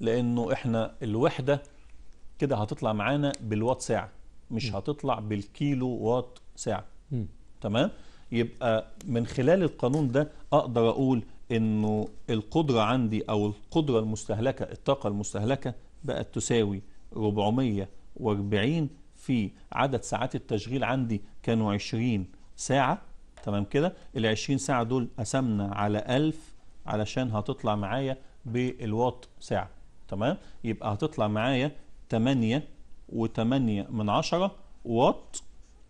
[SPEAKER 2] لأنه إحنا الوحدة كده هتطلع معانا بالوات ساعة مش م. هتطلع بالكيلو وات ساعة م. تمام يبقى من خلال القانون ده أقدر أقول إنه القدرة عندي أو القدرة المستهلكة الطاقة المستهلكة بقت تساوي 440 في عدد ساعات التشغيل عندي كانوا 20 ساعة تمام كده ال 20 ساعه دول قسمنا على 1000 علشان هتطلع معايا بالواط ساعه تمام يبقى هتطلع معايا 8 و8 من 10 واط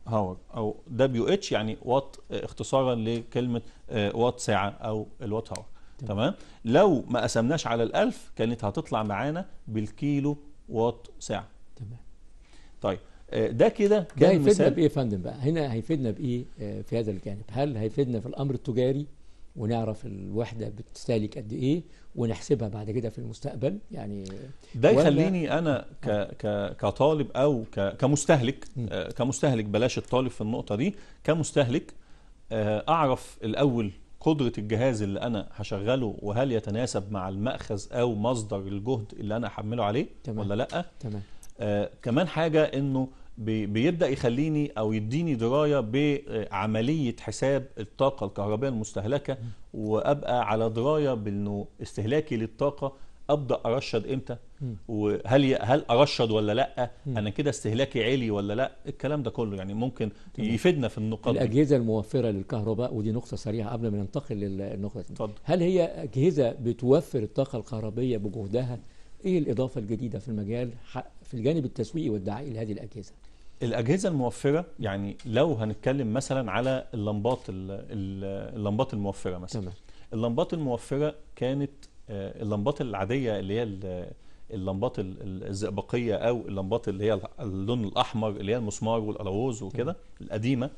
[SPEAKER 2] هاور او دبليو اتش يعني واط آه، اختصارا لكلمه آه، واط ساعه او الواط هاور تمام لو ما قسمناش على ال1000 كانت هتطلع معانا بالكيلو واط ساعه تمام طيب آه، ده كده كان ده هيفيدنا بايه
[SPEAKER 1] يا فندم بقى هنا هيفيدنا بايه آه، في هذا الجانب هل هيفيدنا في الامر التجاري ونعرف الوحده بتستهلك قد ايه ونحسبها بعد كده في المستقبل يعني ده يخليني
[SPEAKER 2] انا آه. ك ك كطالب او ك كمستهلك كمستهلك بلاش الطالب في النقطه دي كمستهلك اعرف الاول قدره الجهاز اللي انا هشغله وهل يتناسب مع الماخذ او مصدر الجهد اللي انا هحمله عليه تمام. ولا لا تمام آه كمان حاجه انه بيبدا يخليني او يديني درايه بعمليه حساب الطاقه الكهربائيه المستهلكه وابقى على درايه بانه استهلاكي للطاقه ابدا ارشد امتى وهل هل ارشد ولا لا انا كده استهلاكي عالي ولا لا الكلام ده كله يعني ممكن يفيدنا في النقاط الاجهزه
[SPEAKER 1] الموفره للكهرباء ودي نقطه سريعه قبل ما ننتقل للنقطه هل هي اجهزه بتوفر الطاقه الكهربائيه بجهدها ايه الاضافه الجديده في المجال في الجانب التسويقي والدعائي لهذه الاجهزه
[SPEAKER 2] الاجهزه الموفره يعني لو هنتكلم مثلا على اللمبات اللمبات الموفره مثلا تمام. اللمبات الموفره كانت آه، اللمبات العاديه اللي هي اللمبات الزئبقيه او اللمبات اللي هي اللون الاحمر اللي هي المسمار والالوز وكده القديمه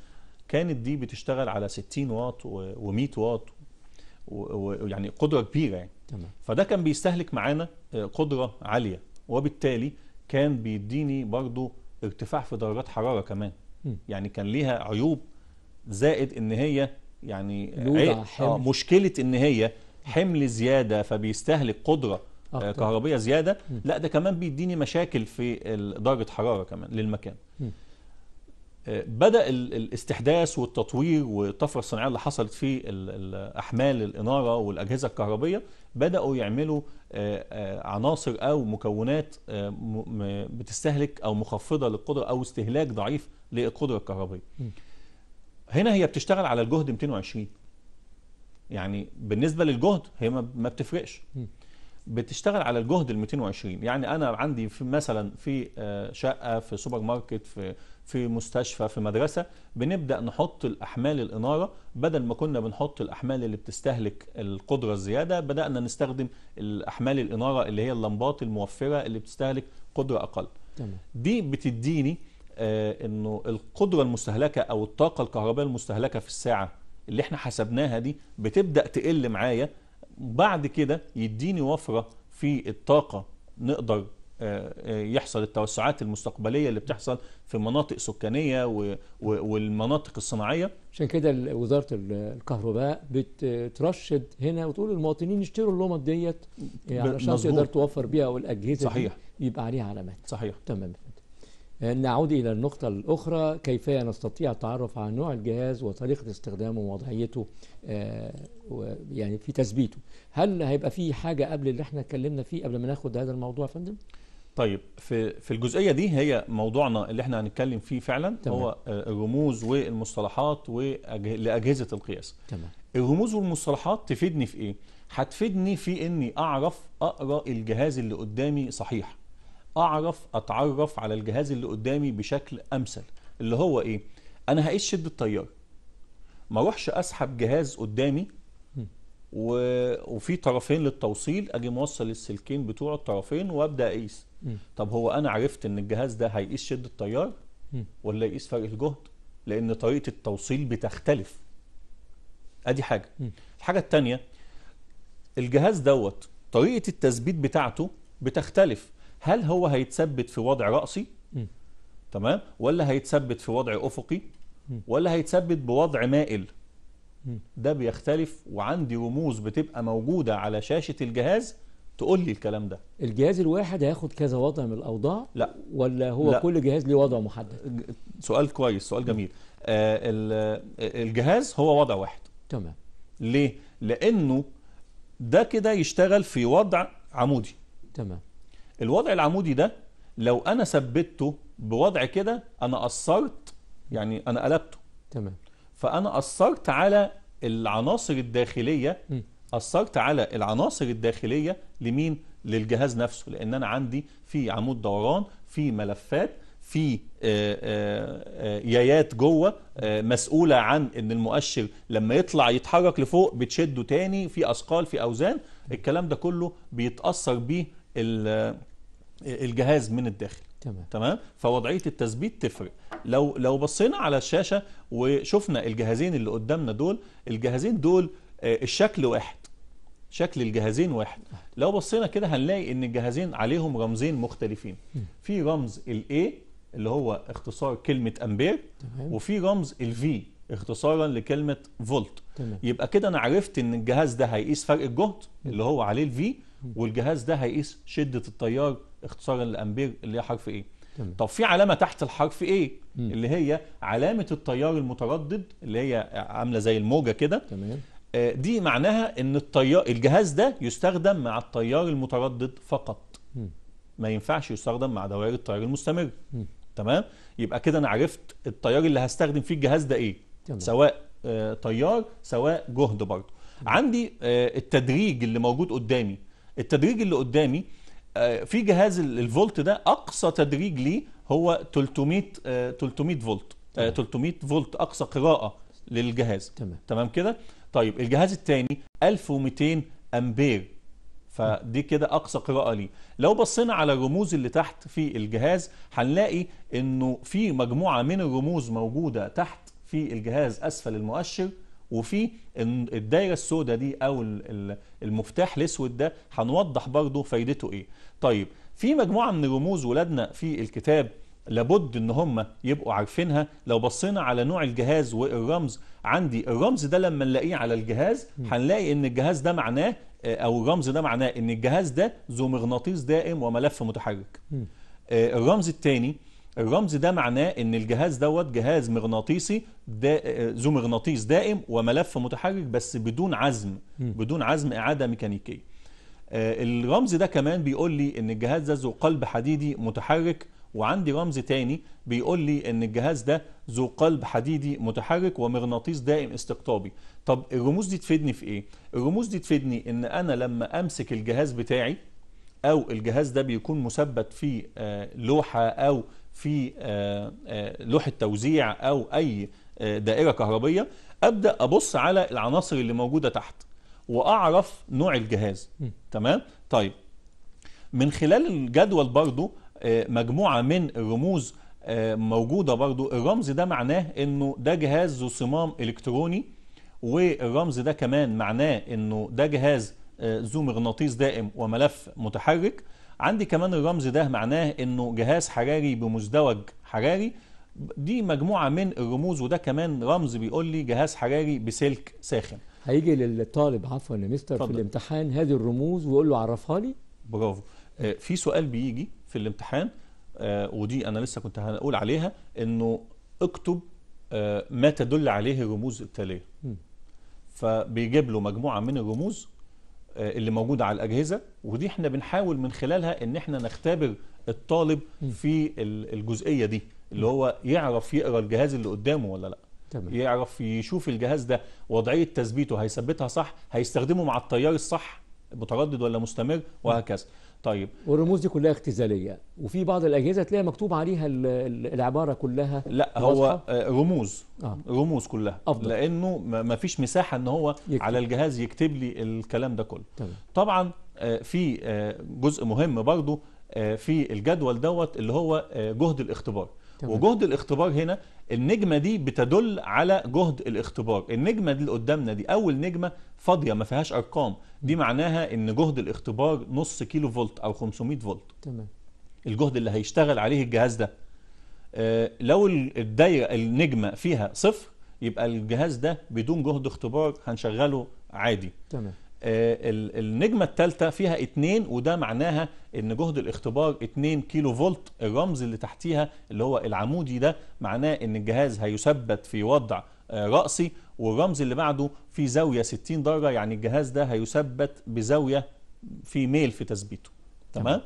[SPEAKER 2] كانت دي بتشتغل على 60 واط و100 واط ويعني قدره كبيره يعني تمام. فده كان بيستهلك معانا آه، قدرة عالية وبالتالي كان بيديني برضو ارتفاع في درجات حرارة كمان م. يعني كان ليها عيوب زائد ان هي يعني آه مشكلة ان هي حمل زيادة فبيستهلك قدرة آه كهربية زيادة م. لا ده كمان بيديني مشاكل في درجة حرارة كمان للمكان م. بدأ الاستحداث والتطوير والطفرة الصناعية اللي حصلت في أحمال الإنارة والأجهزة الكهربية بدأوا يعملوا آه، آه، عناصر أو مكونات آه، بتستهلك أو مخفضة للقدرة أو استهلاك ضعيف للقدرة الكهربية هنا هي بتشتغل على الجهد 220 يعني بالنسبة للجهد هي ما بتفرقش بتشتغل على الجهد ال 220 يعني انا عندي في مثلا في شقه في سوبر ماركت في في مستشفى في مدرسة بنبدأ نحط الأحمال الإنارة بدل ما كنا بنحط الأحمال اللي بتستهلك القدرة الزيادة بدأنا نستخدم الأحمال الإنارة اللي هي اللمبات الموفرة اللي بتستهلك قدرة أقل تمام. دي بتديني آه انه القدرة المستهلكة او الطاقة الكهربائية المستهلكة في الساعة اللي احنا حسبناها دي بتبدأ تقل معايا بعد كده يديني وفرة في الطاقة نقدر آه، آه، يحصل التوسعات المستقبليه اللي بتحصل في مناطق سكانيه والمناطق الصناعيه
[SPEAKER 1] عشان كده وزاره الكهرباء بترشد هنا وتقول للمواطنين اشتروا اللومات ديت آه، علشان تقدر توفر بيها والاجهزه صحيح يبقى عليها علامات صحيح تمام نعود إلى النقطة الأخرى كيف نستطيع التعرف على نوع الجهاز وطريقة استخدامه ووضعيته يعني في تثبيته هل هيبقى في حاجة قبل اللي احنا اتكلمنا فيه قبل ما ناخد هذا الموضوع يا فندم؟
[SPEAKER 2] طيب في في الجزئيه دي هي موضوعنا اللي احنا هنتكلم فيه فعلا تمام. هو آه، الرموز والمصطلحات لاجهزه القياس تمام الرموز والمصطلحات تفيدني في ايه هتفيدني في اني اعرف اقرا الجهاز اللي قدامي صحيح اعرف اتعرف على الجهاز اللي قدامي بشكل امثل اللي هو ايه انا هقيس شده التيار ما اروحش اسحب جهاز قدامي و... وفي طرفين للتوصيل اجي موصل السلكين بتوع الطرفين وابدا اقيس طب هو انا عرفت ان الجهاز ده هيقيس شده التيار ولا يقيس فرق الجهد لان طريقه التوصيل بتختلف ادي حاجه الحاجه الثانيه الجهاز دوت طريقه التثبيت بتاعته بتختلف هل هو هيتثبت في وضع رأسي تمام ولا هيتثبت في وضع افقي ولا هيتثبت بوضع مائل ده بيختلف وعندي رموز بتبقى موجوده على شاشه الجهاز تقول لي الكلام ده الجهاز الواحد هياخد كذا وضع من الاوضاع لا ولا هو لا. كل جهاز ليه وضع محدد سؤال كويس سؤال جميل آه،, آه الجهاز هو وضع واحد تمام ليه لانه ده كده يشتغل في وضع عمودي تمام الوضع العمودي ده لو انا ثبته بوضع كده انا اثرت يعني انا قلبته تمام فانا اثرت على العناصر الداخليه م. أثرت على العناصر الداخلية لمين؟ للجهاز نفسه لأن أنا عندي في عمود دوران في ملفات في آه، آه، آه، يايات جوه مسؤوله عن ان المؤشر لما يطلع يتحرك لفوق بتشده تاني في اثقال في اوزان الكلام ده كله بيتاثر بيه الجهاز من الداخل تمام تمام فوضعيه التثبيت تفرق لو لو بصينا على الشاشه وشفنا الجهازين اللي قدامنا دول الجهازين دول الشكل واحد شكل الجهازين واحد لو بصينا كده هنلاقي ان الجهازين عليهم رمزين مختلفين في رمز الاي اللي هو اختصار كلمة امبير وفي رمز الفي اختصارا لكلمة فولت يبقى كده انا عرفت ان الجهاز ده هيقيس فرق الجهد اللي هو عليه الفي والجهاز ده هيقيس شدة التيار اختصارا لامبير اللي هي حرف ايه تمام. طب في علامة تحت الحرف ايه اللي هي علامة التيار المتردد اللي هي عاملة زي الموجة كده تمام آه، دي معناها ان الطيار الجهاز ده يستخدم مع التيار المتردد فقط ما ينفعش يستخدم مع دوائر التيار المستمر تمام يبقى كده انا عرفت التيار اللي هستخدم فيه الجهاز ده ايه جميل. سواء طيار آه، تيار سواء جهد برضه عندي آه، التدريج اللي موجود قدامي التدريج اللي قدامي في جهاز الفولت ده اقصى تدريج ليه هو 300 300 فولت 300 فولت اقصى قراءه للجهاز تمام, تمام كده طيب الجهاز الثاني 1200 امبير فدي كده اقصى قراءه ليه لو بصينا على الرموز اللي تحت في الجهاز هنلاقي انه في مجموعه من الرموز موجوده تحت في الجهاز اسفل المؤشر وفي الدايره السوداء دي او المفتاح الاسود ده هنوضح برضه فايدته ايه طيب في مجموعه من الرموز ولادنا في الكتاب لابد ان هم يبقوا عارفينها لو بصينا على نوع الجهاز والرمز عندي الرمز ده لما نلاقيه على الجهاز هنلاقي ان الجهاز ده معناه آه، او الرمز ده معناه ان الجهاز ده ذو مغناطيس دائم وملف متحرك آه، الرمز الثاني الرمز ده معناه ان الجهاز دوت جهاز مغناطيسي دا آه، ذو مغناطيس دائم وملف متحرك بس بدون عزم بدون عزم اعاده ميكانيكيه الرمز ده كمان بيقول لي ان الجهاز ده ذو قلب حديدي متحرك وعندي رمز تاني بيقول لي ان الجهاز ده ذو قلب حديدي متحرك ومغناطيس دائم استقطابي طب الرموز دي تفيدني في ايه الرموز دي تفيدني ان انا لما امسك الجهاز بتاعي او الجهاز ده بيكون مثبت في آه، لوحة او في آه، آه، لوحة توزيع او اي دائرة كهربية ابدأ ابص على العناصر اللي موجودة تحت واعرف نوع الجهاز تمام طيب من خلال الجدول برضو آه، مجموعة من الرموز آه، موجودة برضو الرمز ده معناه انه ده جهاز ذو صمام الكتروني والرمز ده كمان معناه انه ده جهاز آه، ذو مغناطيس دائم وملف متحرك عندي كمان الرمز ده معناه انه جهاز حراري بمزدوج حراري دي مجموعة من الرموز وده كمان رمز بيقول لي جهاز حراري بسلك ساخن
[SPEAKER 1] هيجي للطالب عفوا يا مستر في الامتحان هذه الرموز ويقول له
[SPEAKER 2] عرفها لي برافو في سؤال بيجي في الامتحان آه، ودي انا لسه كنت هقول عليها انه اكتب آه، ما تدل عليه الرموز التاليه فبيجيب له مجموعه من الرموز آه، اللي موجوده على الاجهزه ودي احنا بنحاول من خلالها ان احنا نختبر الطالب في الجزئيه دي اللي هو يعرف يقرا الجهاز اللي قدامه ولا لا تمام. يعرف يشوف الجهاز ده وضعيه تثبيته هيثبتها صح هيستخدمه مع التيار الصح متردد ولا مستمر وهكذا طيب والرموز دي كلها اختزاليه
[SPEAKER 1] وفي بعض الاجهزه تلاقي مكتوب عليها العباره كلها لا هو
[SPEAKER 2] آه، رموز آه. رموز كلها أفضل. لانه ما فيش مساحه ان هو يكتب. على الجهاز يكتب لي الكلام ده كله طبعا, طبعا آه، في آه، جزء مهم برضو في الجدول دوت اللي هو جهد الاختبار وجهد الاختبار هنا النجمة دي بتدل على جهد الاختبار النجمة دي اللي قدامنا دي أول نجمة فاضية ما فيهاش أرقام دي معناها إن جهد الاختبار نص كيلو فولت أو 500 فولت تمام الجهد اللي هيشتغل عليه الجهاز ده آه لو الدايرة النجمة فيها صفر يبقى الجهاز ده بدون جهد اختبار هنشغله عادي تمام آه، النجمة الثالثة فيها اثنين وده معناها ان جهد الاختبار 2 كيلو فولت الرمز اللي تحتيها اللي هو العمودي ده معناه ان الجهاز هيثبت في وضع آه، رأسي والرمز اللي بعده في زاوية 60 درجة يعني الجهاز ده هيثبت بزاوية في ميل في تثبيته تمام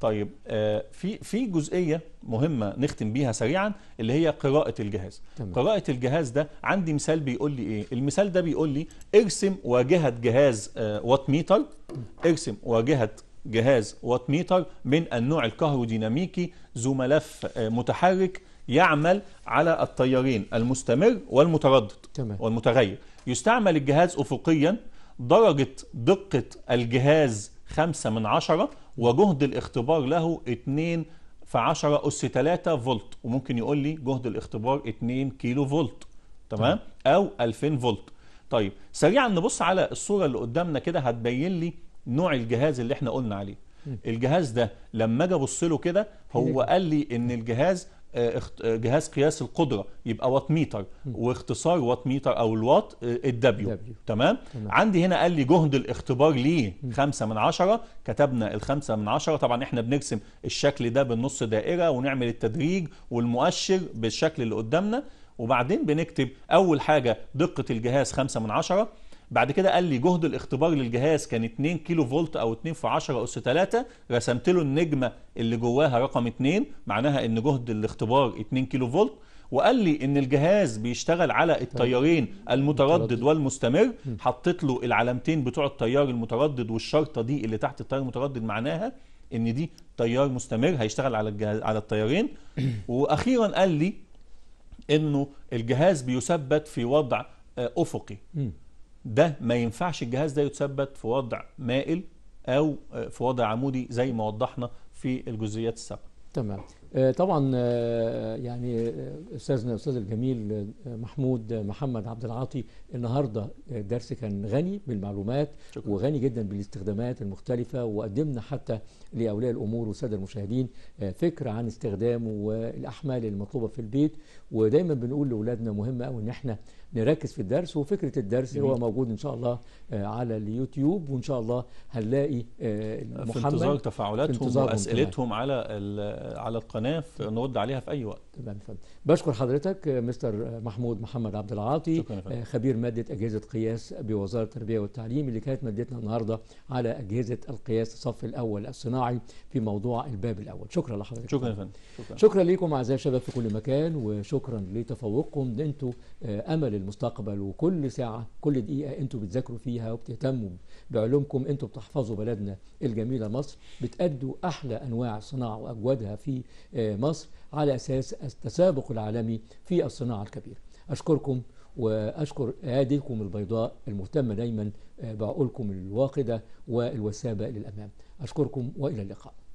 [SPEAKER 2] طيب آه، في في جزئيه مهمه نختم بيها سريعا اللي هي قراءه الجهاز تمام. قراءه الجهاز ده عندي مثال بيقول لي ايه المثال ده بيقول لي ارسم واجهه جهاز وات آه، ميتر ارسم واجهه جهاز وات ميتر من النوع الكهروديناميكي ذو ملف آه، متحرك يعمل على التيارين المستمر والمتردد تمام. والمتغير يستعمل الجهاز افقيا درجه دقه الجهاز خمسة من عشرة وجهد الاختبار له 2 في 10 أس 3 فولت وممكن يقول لي جهد الاختبار 2 كيلو فولت تمام أو 2000 فولت طيب سريعا نبص على الصورة اللي قدامنا كده هتبين لي نوع الجهاز اللي احنا قلنا عليه الجهاز ده لما اجي ابص له كده هو قال لي ان الجهاز آه، آه، جهاز قياس القدره يبقى وات ميتر واختصار وات ميتر او الوات آه، الدبليو تمام مم. عندي هنا قال لي جهد الاختبار ليه 5 من 10 كتبنا ال 5 من 10 طبعا احنا بنرسم الشكل ده بالنص دائره ونعمل التدريج والمؤشر بالشكل اللي قدامنا وبعدين بنكتب اول حاجه دقه الجهاز 5 من 10 بعد كده قال لي جهد الاختبار للجهاز كان 2 كيلو فولت او 2 في 10 اس 3 رسمت له النجمه اللي جواها رقم 2 معناها ان جهد الاختبار 2 كيلو فولت وقال لي ان الجهاز بيشتغل على التيارين المتردد والمستمر حطيت له العلامتين بتوع التيار المتردد والشرطه دي اللي تحت التيار المتردد معناها ان دي تيار مستمر هيشتغل على الجهاز على التيارين <clears throat> واخيرا قال لي انه الجهاز بيثبت في وضع آه، افقي ده ما ينفعش الجهاز ده يتثبت في وضع مائل او في وضع عمودي زي ما وضحنا في الجزئيات السابقه
[SPEAKER 1] تمام آه، طبعا آه، يعني آه، استاذنا الاستاذ الجميل محمود محمد عبد العاطي النهارده الدرس كان غني بالمعلومات شكرا. وغني جدا بالاستخدامات المختلفه وقدمنا حتى لاولياء الامور والساده المشاهدين فكره عن استخدامه والاحمال المطلوبه في البيت ودايما بنقول لاولادنا مهم قوي ان احنا نركز في الدرس وفكره الدرس جميل. هو موجود ان شاء الله على اليوتيوب وان شاء الله هنلاقي محمد في انتظار تفاعلاتهم واسئلتهم
[SPEAKER 2] على على القناه القناة نرد عليها في أي وقت تمام
[SPEAKER 1] فندم بشكر حضرتك مستر محمود محمد عبد العاطي آه، خبير ماده اجهزه قياس بوزاره التربيه والتعليم اللي كانت مادتنا النهارده على اجهزه القياس الصف الاول الصناعي في موضوع الباب الاول شكرا لحضرتك شكرا يا فندم شكرا, شكرا لكم اعزائي الشباب في كل مكان وشكرا لتفوقكم ده انتوا آه، امل المستقبل وكل ساعه كل دقيقه انتوا بتذاكروا فيها وبتهتموا بعلومكم انتوا بتحفظوا بلدنا الجميله مصر بتأدوا احلى انواع الصناعه واجوادها في آه، مصر على أساس التسابق العالمي في الصناعة الكبيرة أشكركم وأشكر عيادتكم البيضاء المهتمة دايما آه، بعقولكم الواقدة والوسابة للأمام أشكركم وإلى اللقاء